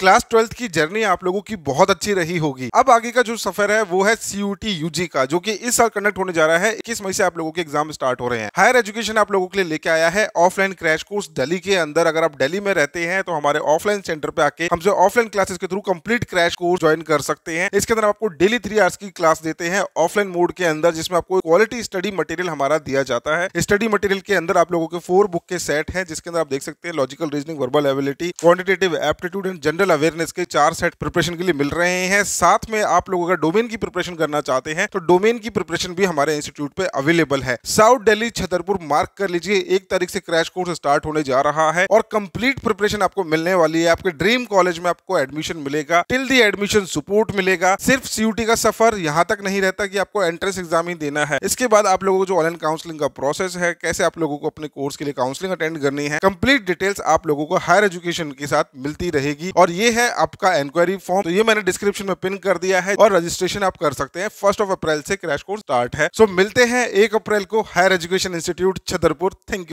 class twelfth की journey आप लोगों की बहुत अच्छी रही होगी अब आगे का जो सफर है वो है सीयूटी यूजी का जो कि इस साल कंडक्ट होने जा रहा है इक्कीस मई से आप लोगों के एग्जाम स्टार्ट हो रहे हैं हायर एजुकेशन आप लोगों के लिए लेके आया है ऑफलाइन क्रैश कोर्स दिल्ली के अंदर अगर आप दिल्ली में रहते हैं तो हमारे ऑफलाइन सेंटर पे आके हमसे ऑफलाइन क्लासेस के through complete crash course join कर सकते हैं इसके अंदर आपको डेली थ्री आवर्स की क्लास देते हैं ऑफलाइन मोड के अंदर जिसमें आपको क्वालिटी स्टडी मटेरियल हमारा दिया जाता है स्टडी मटेरियल के अंदर आप लोगों के फोर बुक के सेट है जिसके अंदर आप देख सकते हैं logical reasoning verbal ability quantitative aptitude and general general awareness के चार सेट प्रिपरेशन के लिए मिल रहे हैं साथ में आप लोग अगर डोमेन की प्रिपरेशन करना चाहते हैं तो डोमेन की प्रिपरेशन भी हमारे इंस्टीट्यूट पे अवेलेबल है साउथ दिल्ली छतरपुर मार्क कर लीजिए एक तारीख से क्रैश कोर्स स्टार्ट होने जा रहा है और कंप्लीट प्रिपरेशन आपको मिलने वाली है आपके ड्रीम कॉलेज में आपको एडमिशन मिलेगा टिल दी एडमिशन सपोर्ट मिलेगा सिर्फ सीयूटी का सफर यहाँ तक नहीं रहता की आपको एंट्रेंस एग्जाम ही देना है इसके बाद आप लोगों को जो ऑनलाइन काउंसलिंग का प्रोसेस है कैसे आप लोगों को अपने कोर्स के लिए काउंसलिंग अटेंड करनी है कंप्लीट डिटेल्स आप लोगों को हायर एजुकेशन के साथ मिलती रहेगी और ये है आपका एनक्वायरी फॉर्म तो ये मैंने डिस्क्रिप्शन में पिन कर दिया है और रजिस्ट्रेशन आप कर सकते हैं फर्स्ट ऑफ अप्रैल से क्रैश कोर्स स्टार्ट है सो मिलते हैं एक अप्रैल को higher education institute Chhatarpur thank you